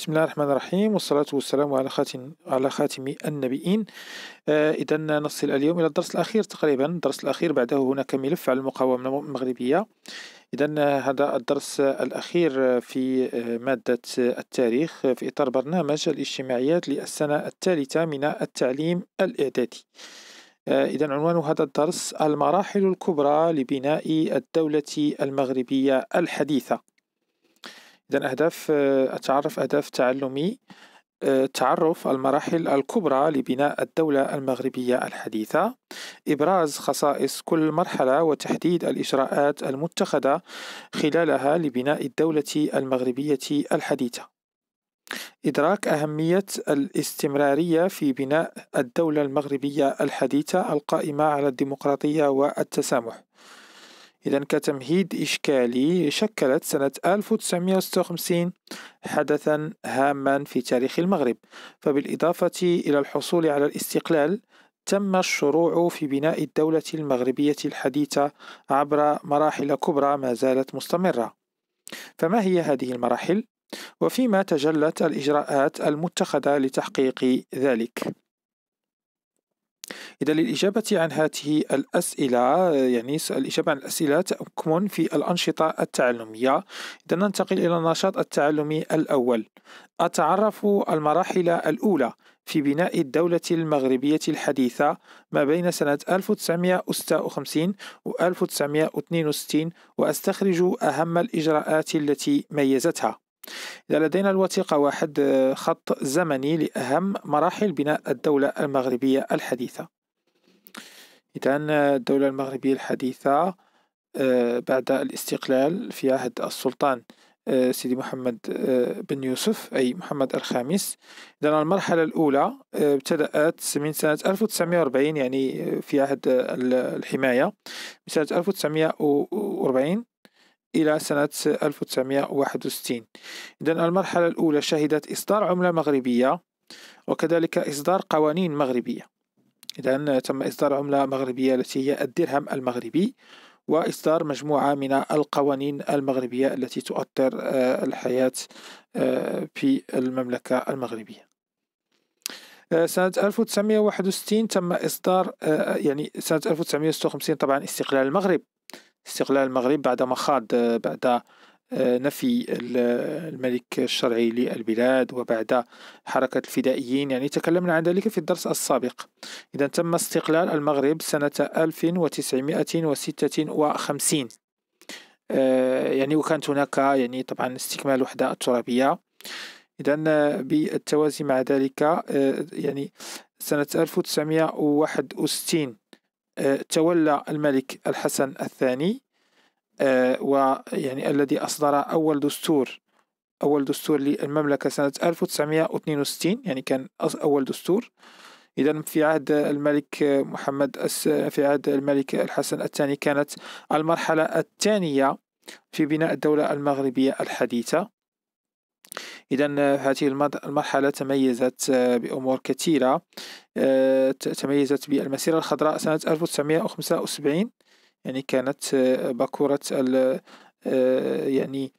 بسم الله الرحمن الرحيم والصلاة والسلام على خاتم على خاتم النبيين آه إذا نصل اليوم إلى الدرس الأخير تقريبا الدرس الأخير بعده هناك ملف على المقاومة المغربية إذا هذا الدرس الأخير في مادة التاريخ في إطار برنامج الاجتماعيات للسنة الثالثة من التعليم الإعدادي إذا عنوان هذا الدرس المراحل الكبرى لبناء الدولة المغربية الحديثة إذا أهداف التعرف آه، أهداف تعلمي آه، تعرف المراحل الكبرى لبناء الدولة المغربية الحديثة إبراز خصائص كل مرحلة وتحديد الإجراءات المتخذة خلالها لبناء الدولة المغربية الحديثة إدراك أهمية الاستمرارية في بناء الدولة المغربية الحديثة القائمة على الديمقراطية والتسامح إذا كتمهيد إشكالي شكلت سنة 1956 حدثا هاما في تاريخ المغرب فبالإضافة إلى الحصول على الاستقلال تم الشروع في بناء الدولة المغربية الحديثة عبر مراحل كبرى ما زالت مستمرة فما هي هذه المراحل؟ وفيما تجلت الإجراءات المتخذة لتحقيق ذلك إذا للإجابة عن هذه الأسئلة آه، يعني الإجابة عن الأسئلة تكمن في الأنشطة التعلمية إذا ننتقل إلى النشاط التعلمي الأول أتعرف المراحل الأولى في بناء الدولة المغربية الحديثة ما بين سنة 1956 و 1962 وأستخرج أهم الإجراءات التي ميزتها إذا لدينا الوثيقة واحد آه، خط زمني لأهم مراحل بناء الدولة المغربية الحديثة إذا آه، الدولة المغربية الحديثة آه، بعد الاستقلال في عهد السلطان سيدي محمد بن يوسف أي محمد الخامس إذا المرحلة الأولى ابتدأت من سنة 1940 يعني في عهد الحماية من سنة 1940 إلى سنة 1961 إذا المرحلة الأولى شهدت إصدار عملة مغربية وكذلك إصدار قوانين مغربية إذا تم إصدار عملة مغربية التي هي الدرهم المغربي وإصدار مجموعة من القوانين المغربية التي تؤثر آه، الحياة آه، في المملكة المغربية آه، سنة 1961 تم إصدار يعني سنة 1956 طبعا استقلال المغرب استقلال المغرب بعدما خاض بعد آه، نفي الملك الشرعي للبلاد وبعد حركة الفدائيين يعني تكلمنا عن ذلك في الدرس السابق إذا تم استقلال المغرب سنة 1956 آه، يعني وكانت هناك يعني طبعا استكمال وحدة الترابية إذا آه، بالتوازي مع ذلك يعني سنة 1961 تولى الملك الحسن الثاني آه، ويعني الذي أصدر أول دستور أول دستور للمملكة سنة 1962 يعني كان أول دستور إذا في عهد الملك محمد في عهد الملك الحسن الثاني كانت المرحلة الثانية في بناء الدولة المغربية الحديثة إذا هذه المرحلة تميزت آه، بأمور كثيرة آه، تميزت بالمسيرة الخضراء سنة 1975 يعني كانت آه، باكورة يعني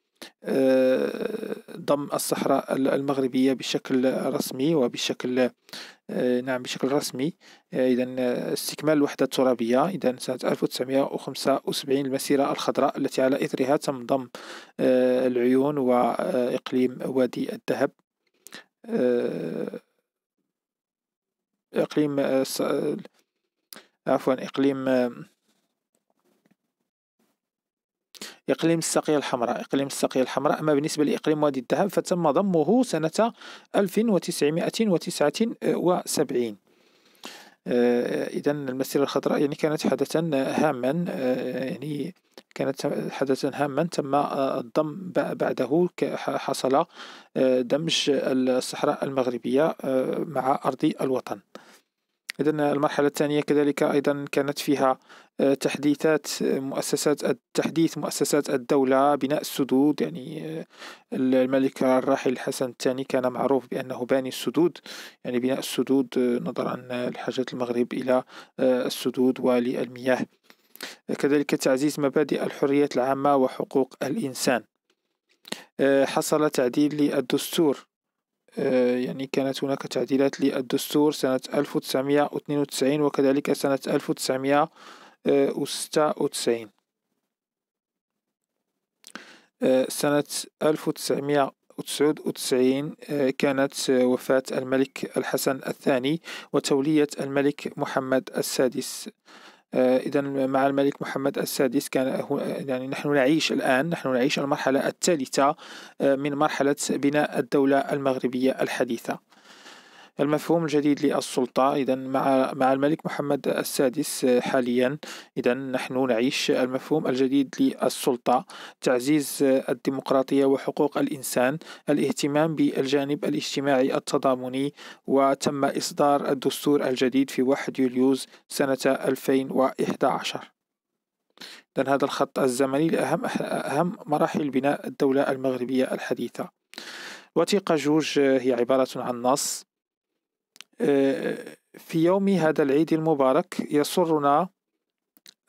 آه، ضم الصحراء المغربية بشكل رسمي وبشكل آه، نعم بشكل رسمي آه، إذا استكمال الوحدة الترابية إذا سنة 1975 المسيرة الخضراء التي على إثرها تم ضم العيون وإقليم وادي الذهب إقليم عفوا إقليم إقليم الساقية الحمراء إقليم الساقية الحمراء أما بالنسبة لإقليم وادي الذهب فتم ضمه سنة 1979 آه، إذا المسيرة الخضراء يعني كانت حدثا هاما آه، يعني كانت حدثا هاما تم الضم بعده حصل آه، دمج الصحراء المغربية مع أرض الوطن إذا المرحلة الثانية كذلك أيضا كانت فيها آه، تحديثات آه، مؤسسات تحديث مؤسسات الدولة بناء السدود يعني آه، الملك الراحل الحسن الثاني كان معروف بأنه باني السدود يعني بناء السدود نظرا لحاجة المغرب إلى السدود وللمياه كذلك تعزيز مبادئ الحريات العامة وحقوق الإنسان حصل تعديل للدستور آه، يعني كانت هناك تعديلات للدستور سنة 1992 وكذلك سنة 1996 آه، سنة 1999 آه، كانت وفاة الملك الحسن الثاني وتولية الملك محمد السادس آه، إذا مع الملك محمد السادس كان يعني نحن نعيش الآن نحن نعيش المرحلة الثالثة آه، من مرحلة بناء الدولة المغربية الحديثة المفهوم الجديد للسلطة إذا مع مع الملك محمد السادس حاليا إذا نحن نعيش المفهوم الجديد للسلطة تعزيز الديمقراطية وحقوق الإنسان الاهتمام بالجانب الاجتماعي التضامني وتم إصدار الدستور الجديد في 1 يوليوز سنة 2011 إذا هذا الخط الزمني لأهم أهم مراحل بناء الدولة المغربية الحديثة وثيقة جوج هي عبارة عن نص آه، في يوم هذا العيد المبارك يسرنا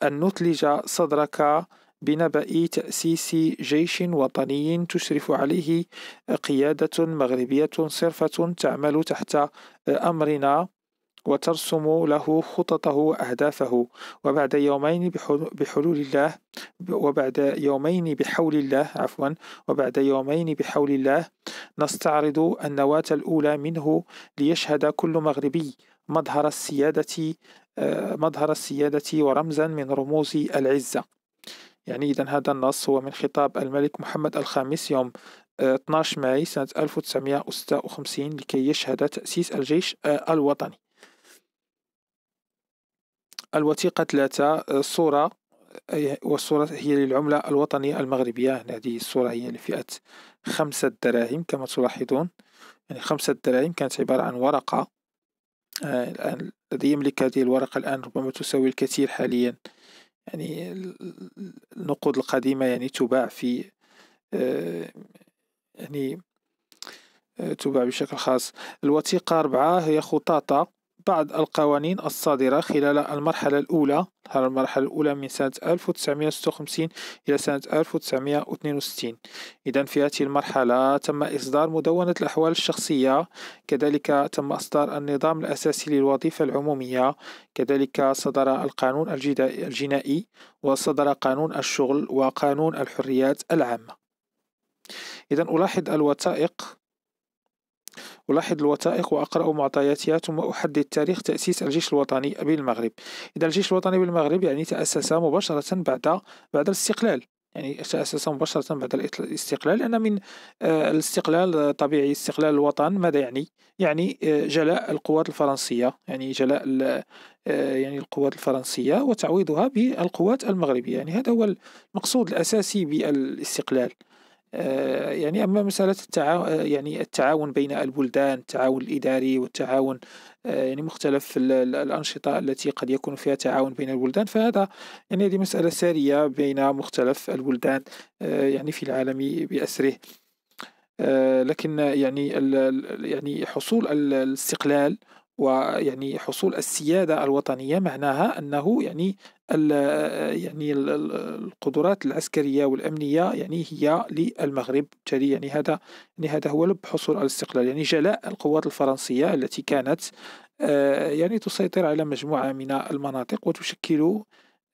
أن نثلج صدرك بنبأ تأسيس جيش وطني تشرف عليه قيادة مغربية صرفة تعمل تحت أمرنا وترسم له خططه وأهدافه وبعد يومين بحلول الله وبعد يومين بحول الله عفوا وبعد يومين بحول الله نستعرض النواة الأولى منه ليشهد كل مغربي مظهر السيادة آه، مظهر السيادة ورمزا من رموز العزة يعني إذا هذا النص هو من خطاب الملك محمد الخامس يوم 12 آه، ماي سنة 1956 لكي يشهد تأسيس الجيش آه، الوطني الوثيقة ثلاثة الصورة آه، آه، والصورة هي للعملة الوطنية المغربية يعني هذه الصورة هي لفئة خمسة دراهم كما تلاحظون يعني خمسة دراهم كانت عبارة عن ورقة آه، الآن الذي يملك هذه الورقة الآن ربما تساوي الكثير حاليا يعني النقود القديمة يعني تباع في يعني تباع بشكل خاص الوثيقة أربعة هي خطاطة بعض القوانين الصادرة خلال المرحلة الأولى المرحلة الأولى من سنة 1956 إلى سنة 1962 إذا في هذه المرحلة تم إصدار مدونة الأحوال الشخصية كذلك تم إصدار النظام الأساسي للوظيفة العمومية كذلك صدر القانون الجنائي وصدر قانون الشغل وقانون الحريات العامة إذا ألاحظ الوثائق ألاحظ الوثائق وأقرأ معطياتها ثم أحدد تاريخ تأسيس الجيش الوطني بالمغرب إذا الجيش الوطني بالمغرب يعني تأسس مباشرة بعد بعد الاستقلال يعني تأسس مباشرة بعد الاستقلال لأن من آه، الاستقلال طبيعي استقلال الوطن ماذا يعني؟ يعني آه، جلاء القوات الفرنسية يعني جلاء آه، يعني القوات الفرنسية وتعويضها بالقوات المغربية يعني هذا هو المقصود الأساسي بالاستقلال آه، يعني أما مسألة التعاون آه، يعني التعاون بين البلدان التعاون الإداري والتعاون آه، يعني مختلف الأنشطة التي قد يكون فيها تعاون بين البلدان فهذا يعني هذه مسألة سارية بين مختلف البلدان يعني في العالم بأسره لكن يعني يعني حصول الاستقلال ويعني حصول السيادة الوطنية معناها أنه يعني يعني القدرات العسكرية والأمنية يعني هي للمغرب بالتالي يعني هذا يعني هذا هو لب حصول الاستقلال يعني جلاء القوات الفرنسية التي كانت آه، يعني تسيطر على مجموعة من المناطق وتشكل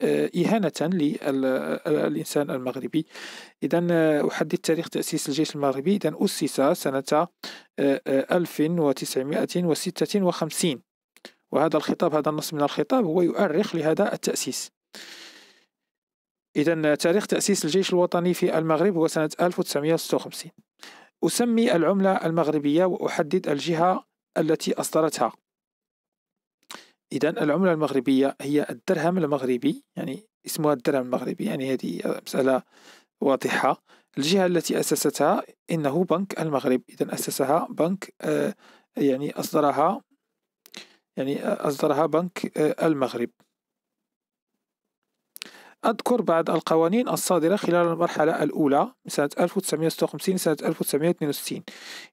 آه، إهانة للإنسان آه، المغربي إذا آه، أحدد تاريخ تأسيس الجيش المغربي إذا أسس سنة 1956 وهذا الخطاب هذا النص من الخطاب هو يؤرخ لهذا التأسيس إذا تاريخ تأسيس الجيش الوطني في المغرب هو سنة 1956 أسمي العملة المغربية وأحدد الجهة التي أصدرتها إذا العملة المغربية هي الدرهم المغربي يعني اسمها الدرهم المغربي يعني هذه مسألة واضحة الجهة التي أسستها إنه بنك المغرب إذا أسسها بنك آه، يعني أصدرها يعني أصدرها بنك آه، المغرب أذكر بعض القوانين الصادرة خلال المرحلة الأولى من سنة 1956 سنة 1962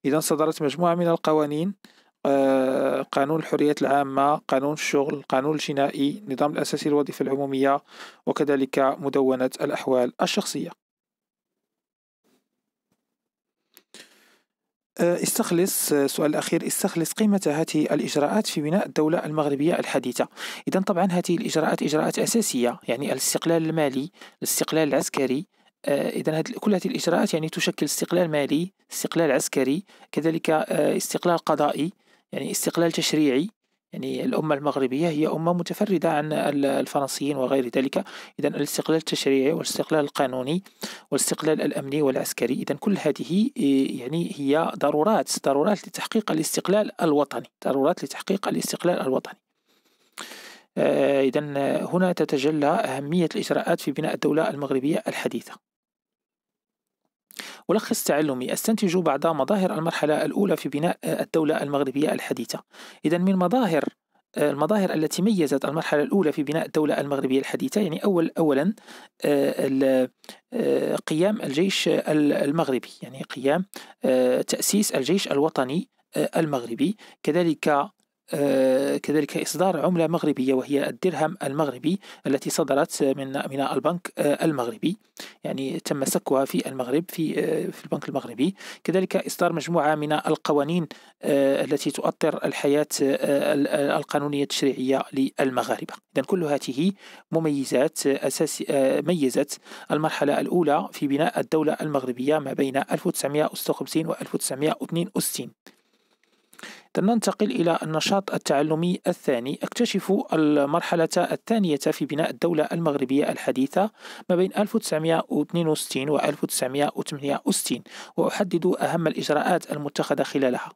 إذا صدرت مجموعة من القوانين آه، قانون الحريات العامة قانون الشغل القانون الجنائي النظام الأساسي للوظيفة العمومية وكذلك مدونة الأحوال الشخصية آه، استخلص السؤال آه، الأخير استخلص قيمة هذه الإجراءات في بناء الدولة المغربية الحديثة إذا طبعا هذه الإجراءات إجراءات أساسية يعني الاستقلال المالي الاستقلال العسكري اذا كل هذه الاجراءات يعني تشكل استقلال مالي استقلال عسكري كذلك استقلال قضائي يعني استقلال تشريعي يعني الأمة المغربية هي أمة متفردة عن الفرنسيين وغير ذلك إذا الاستقلال التشريعي والاستقلال القانوني والاستقلال الأمني والعسكري إذا كل هذه إيه، يعني هي ضرورات ضرورات لتحقيق الاستقلال الوطني ضرورات لتحقيق الاستقلال الوطني آه، إذا هنا تتجلى أهمية الإجراءات في بناء الدولة المغربية الحديثة ملخص تعلمي استنتج بعد مظاهر المرحلة الأولى في بناء آه، الدولة المغربية الحديثة إذا من مظاهر آه، المظاهر التي ميزت المرحلة الأولى في بناء الدولة المغربية الحديثة يعني أول أولا آه، قيام الجيش المغربي يعني قيام تأسيس الجيش الوطني المغربي كذلك آه، كذلك إصدار عملة مغربية وهي الدرهم المغربي التي صدرت من من البنك آه، المغربي يعني تم سكها في المغرب في آه، في البنك المغربي كذلك إصدار مجموعة من القوانين التي تؤطر الحياة القانونية التشريعية للمغاربة إذا كل هذه مميزات أساسي ميزت المرحلة الأولى في بناء الدولة المغربية ما بين 1956 و 1962 ننتقل إلى النشاط التعلمي الثاني اكتشف المرحلة الثانية في بناء الدولة المغربية الحديثة ما بين 1962 و 1968 وأحدد أهم الإجراءات المتخذة خلالها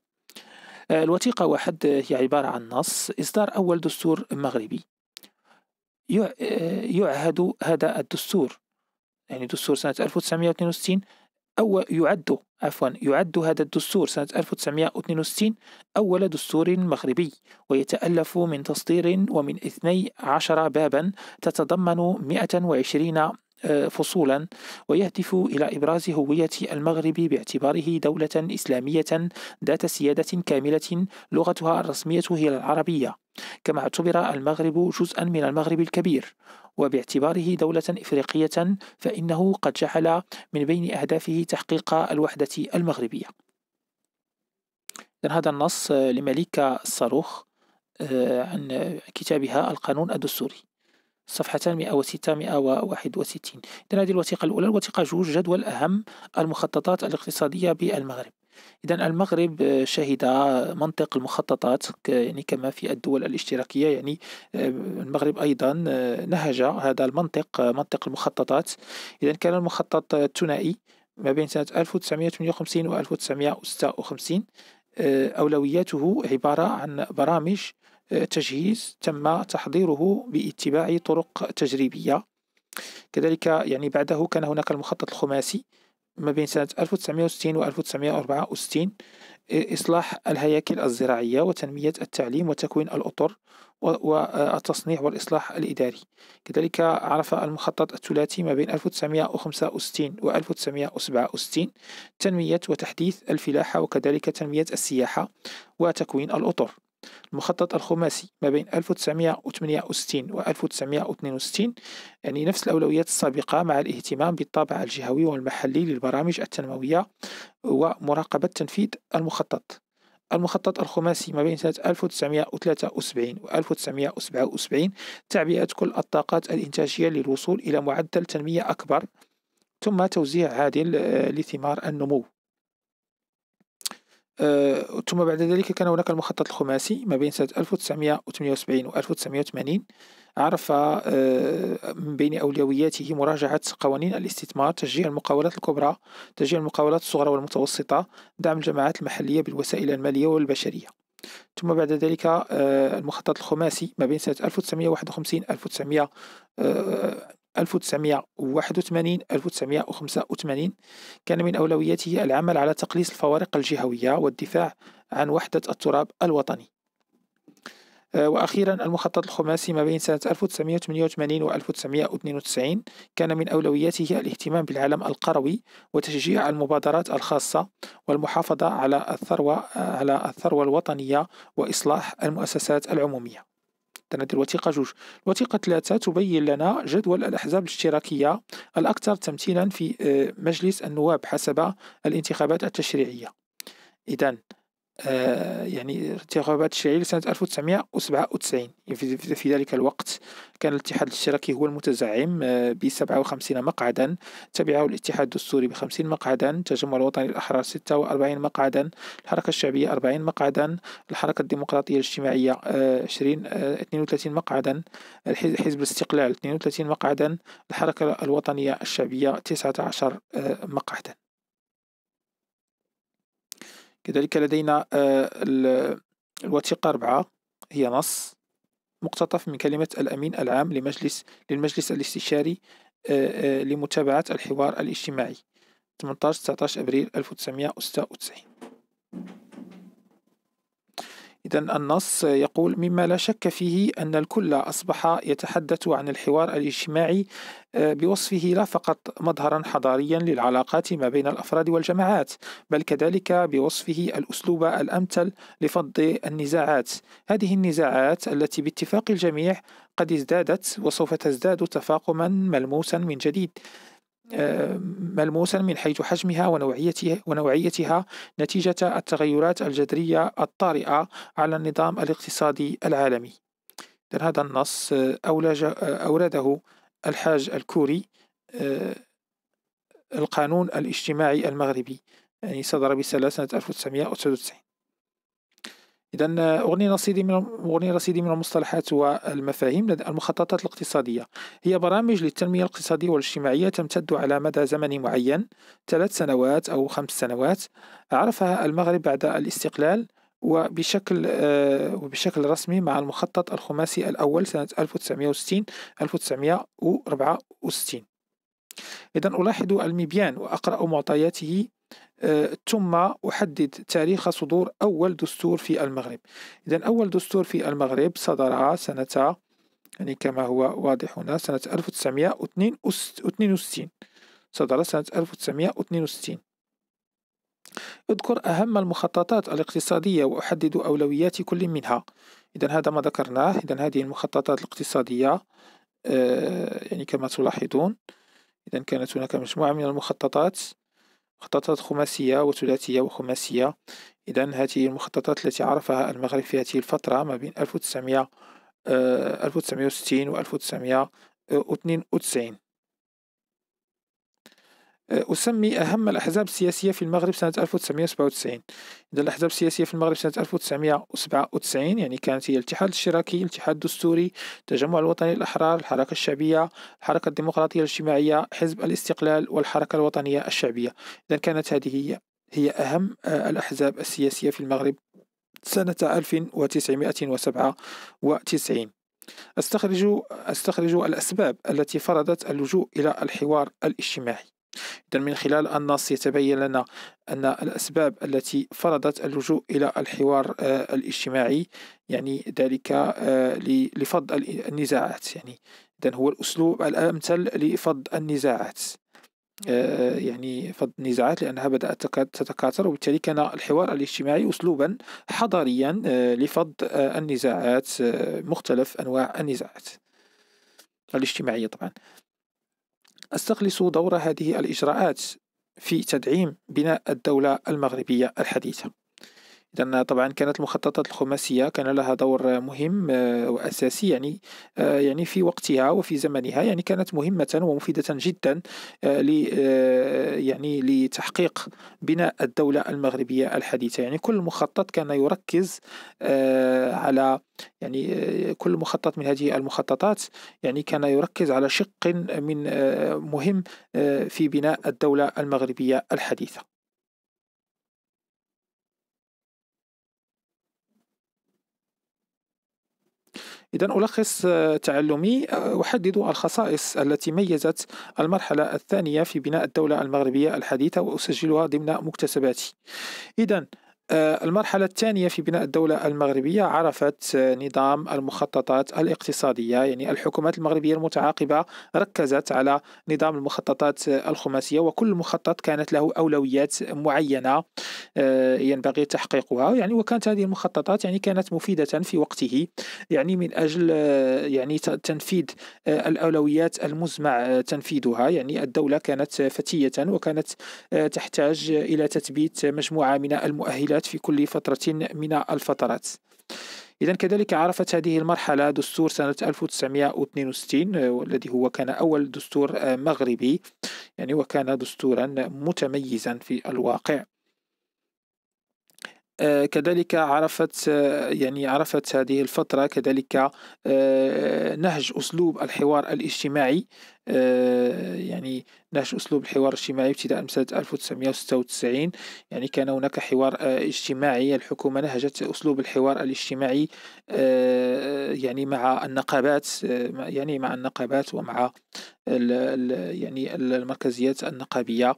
الوثيقة واحد هي عبارة عن نص إصدار أول دستور مغربي يعهد هذا الدستور يعني دستور سنة 1962 أو يعد عفوا يعد هذا الدستور سنة 1962 أول دستور مغربي ويتألف من تصدير ومن 12 بابا تتضمن 120 آه، فصولا ويهدف إلى إبراز هوية المغرب باعتباره دولة إسلامية ذات سيادة كاملة لغتها الرسمية هي العربية كما اعتبر المغرب جزءا من المغرب الكبير وباعتباره دولة إفريقية فإنه قد جعل من بين أهدافه تحقيق الوحدة المغربية هذا النص آه، لمليكة الصاروخ آه، عن كتابها القانون الدستوري صفحتان 106 161 إذا هذه الوثيقة الأولى الوثيقة جوج جدول أهم المخططات الاقتصادية بالمغرب إذا المغرب آه، شهد منطق المخططات يعني كما في الدول الاشتراكية يعني آه، المغرب أيضا آه، نهج هذا المنطق منطق المخططات إذا كان المخطط الثنائي ما بين سنة 1958 و 1956 أولوياته عبارة عن برامج تجهيز تم تحضيره باتباع طرق تجريبية كذلك يعني بعده كان هناك المخطط الخماسي ما بين سنة 1960 و 1964 إصلاح الهياكل الزراعية وتنمية التعليم وتكوين الأطر والتصنيع آه، والإصلاح الإداري كذلك عرف المخطط الثلاثي ما بين 1965 و 1967 تنمية وتحديث الفلاحة وكذلك تنمية السياحة وتكوين الأطر المخطط الخماسي ما بين 1968 و 1962 يعني نفس الأولويات السابقة مع الاهتمام بالطابع الجهوي والمحلي للبرامج التنموية ومراقبة تنفيذ المخطط المخطط الخماسي ما بين سنة 1973 و 1977 تعبئة كل الطاقات الإنتاجية للوصول إلى معدل تنمية أكبر ثم توزيع عادل آه، لثمار النمو أه ثم بعد ذلك كان هناك المخطط الخماسي ما بين سنة 1978 و 1980 عرف آه، من بين أولوياته مراجعة قوانين الاستثمار تشجيع المقاولات الكبرى تشجيع المقاولات الصغرى والمتوسطة دعم الجماعات المحلية بالوسائل المالية والبشرية ثم بعد ذلك آه، المخطط الخماسي ما بين سنة 1951 1900 1981 1985 كان من أولوياته العمل على تقليص الفوارق الجهوية والدفاع عن وحدة التراب الوطني آه، وأخيرا المخطط الخماسي ما بين سنة 1988 و 1992 كان من أولوياته الاهتمام بالعالم القروي وتشجيع المبادرات الخاصة والمحافظة على الثروة آه، على الثروة الوطنية وإصلاح المؤسسات العمومية ندير وثيقه جوج الوثيقه ثلاثه تبين لنا جدول الاحزاب الاشتراكيه الاكثر تمثيلا في آه، مجلس النواب حسب الانتخابات التشريعيه اذا آه، يعني الانتخابات الشيعية لسنة 1997 يعني في ذلك الوقت كان الاتحاد الاشتراكي هو المتزعم آه، ب 57 مقعدا تبعه الاتحاد الدستوري ب 50 مقعدا التجمع الوطني الأحرار 46 مقعدا الحركة الشعبية 40 مقعدا الحركة الديمقراطية الاجتماعية 20 آه، 32 مقعدا حزب الاستقلال 32 مقعدا الحركة الوطنية الشعبية 19 مقعدا كذلك لدينا آه، الوثيقة أربعة هي نص مقتطف من كلمة الأمين العام لمجلس للمجلس الاستشاري آه، آه، لمتابعة الحوار الاجتماعي 18 19 أبريل 1996 إذا النص يقول مما لا شك فيه أن الكل أصبح يتحدث عن الحوار الاجتماعي آه، بوصفه لا فقط مظهرا حضاريا للعلاقات ما بين الأفراد والجماعات بل كذلك بوصفه الأسلوب الأمثل لفض النزاعات هذه النزاعات التي باتفاق الجميع قد ازدادت وسوف تزداد تفاقما ملموسا من جديد آه، ملموسا من حيث حجمها ونوعيتها ونوعيتها نتيجة التغيرات الجذرية الطارئة على النظام الاقتصادي العالمي. هذا النص آه، آه، أورده الحاج الكوري القانون الاجتماعي المغربي يعني صدر بسنة 1999 اذا آه، أغنية رصيدي من اغنينا رصيدي من المصطلحات والمفاهيم المخططات الاقتصاديه هي برامج للتنميه الاقتصاديه والاجتماعيه تمتد على مدى زمني معين ثلاث سنوات او خمس سنوات عرفها المغرب بعد الاستقلال وبشكل آه، وبشكل رسمي مع المخطط الخماسي الأول سنة 1960 1964 إذا ألاحظ المبيان وأقرأ معطياته آه، ثم أحدد تاريخ صدور أول دستور في المغرب إذا أول دستور في المغرب صدر سنة يعني كما هو واضح هنا سنة 1962 صدر سنة 1962 اذكر أهم المخططات الاقتصادية وأحدد أولويات كل منها إذا هذا ما ذكرناه إذا هذه المخططات الاقتصادية آه، يعني كما تلاحظون إذا كانت هناك مجموعة من المخططات مخططات خماسية وثلاثية وخماسية إذا هذه المخططات التي عرفها المغرب في هذه الفترة ما بين 1900 1960 آه، و 1992 آه، أسمي أهم الأحزاب السياسية في المغرب سنة 1997 إذا الأحزاب السياسية في المغرب سنة 1997 يعني كانت هي الاتحاد الاشتراكي الاتحاد الدستوري التجمع الوطني الأحرار الحركة الشعبية الحركة الديمقراطية الاجتماعية حزب الاستقلال والحركة الوطنية الشعبية إذا كانت هذه هي هي أهم آه، الأحزاب السياسية في المغرب سنة 1997 استخرج استخرج الأسباب التي فرضت اللجوء إلى الحوار الاجتماعي إذن من خلال النص يتبين لنا أن الأسباب التي فرضت اللجوء إلى الحوار آه، الاجتماعي يعني ذلك آه، لفض النزاعات يعني إذن هو الأسلوب الأمثل لفض النزاعات آه، يعني فض النزاعات لأنها بدأت تتكاثر وبالتالي كان الحوار الاجتماعي أسلوبا حضاريا لفض النزاعات مختلف أنواع النزاعات الاجتماعية طبعا استخلص دور هذه الإجراءات في تدعيم بناء الدولة المغربية الحديثة إذا طبعا كانت المخططات الخماسية كان لها دور مهم آه، وأساسي يعني آه، يعني في وقتها وفي زمنها يعني كانت مهمة ومفيدة جدا آه، ل يعني لتحقيق بناء الدولة المغربية الحديثة يعني كل مخطط كان يركز على يعني كل مخطط من هذه المخططات يعني كان يركز على شق من مهم في بناء الدولة المغربية الحديثة إذا ألخص آه، تعلمي آه، أحدد الخصائص التي ميزت المرحلة الثانية في بناء الدولة المغربية الحديثة وأسجلها ضمن مكتسباتي إذا آه، المرحلة الثانية في بناء الدولة المغربية عرفت آه، نظام المخططات الاقتصادية يعني الحكومات المغربية المتعاقبة ركزت على نظام المخططات آه، الخماسية وكل مخطط كانت له أولويات معينة ينبغي تحقيقها يعني وكانت هذه المخططات يعني كانت مفيدة في وقته يعني من أجل يعني تنفيذ الأولويات المزمع تنفيذها يعني الدولة كانت فتية وكانت تحتاج إلى تثبيت مجموعة من المؤهلات الحالات في كل فترة من الفترات إذا كذلك عرفت هذه المرحلة دستور سنة 1962 آه، والذي هو كان أول دستور آه، مغربي يعني وكان دستورا متميزا في الواقع آه، كذلك عرفت آه، يعني عرفت هذه الفترة كذلك آه، نهج أسلوب الحوار الاجتماعي يعني نهج أسلوب الحوار الاجتماعي ابتداء من سنة 1996 يعني كان هناك حوار اجتماعي الحكومة نهجت أسلوب الحوار الاجتماعي يعني مع النقابات يعني مع النقابات ومع يعني المركزيات النقابية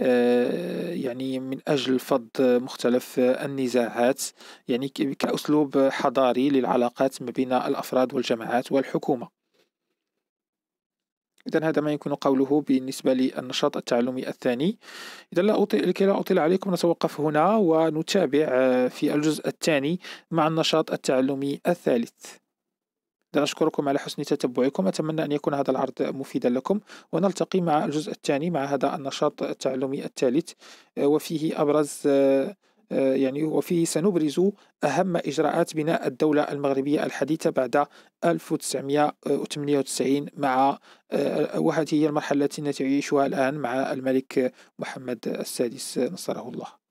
آه، يعني من أجل فض مختلف النزاعات يعني كأسلوب حضاري للعلاقات ما بين الأفراد والجماعات والحكومة إذا هذا ما يكون قوله بالنسبة للنشاط التعلمي الثاني إذا لا أطيل لكي لا أطيل عليكم نتوقف هنا ونتابع في الجزء الثاني مع النشاط التعلمي الثالث نشكركم على حسن تتبعكم أتمنى أن يكون هذا العرض مفيدا لكم ونلتقي مع الجزء الثاني مع هذا النشاط التعلمي الثالث آه، وفيه أبرز آه، آه، يعني وفيه سنبرز أهم إجراءات بناء الدولة المغربية الحديثة بعد 1998 مع وهذه هي المرحلة التي نعيشها الآن مع الملك محمد السادس نصره الله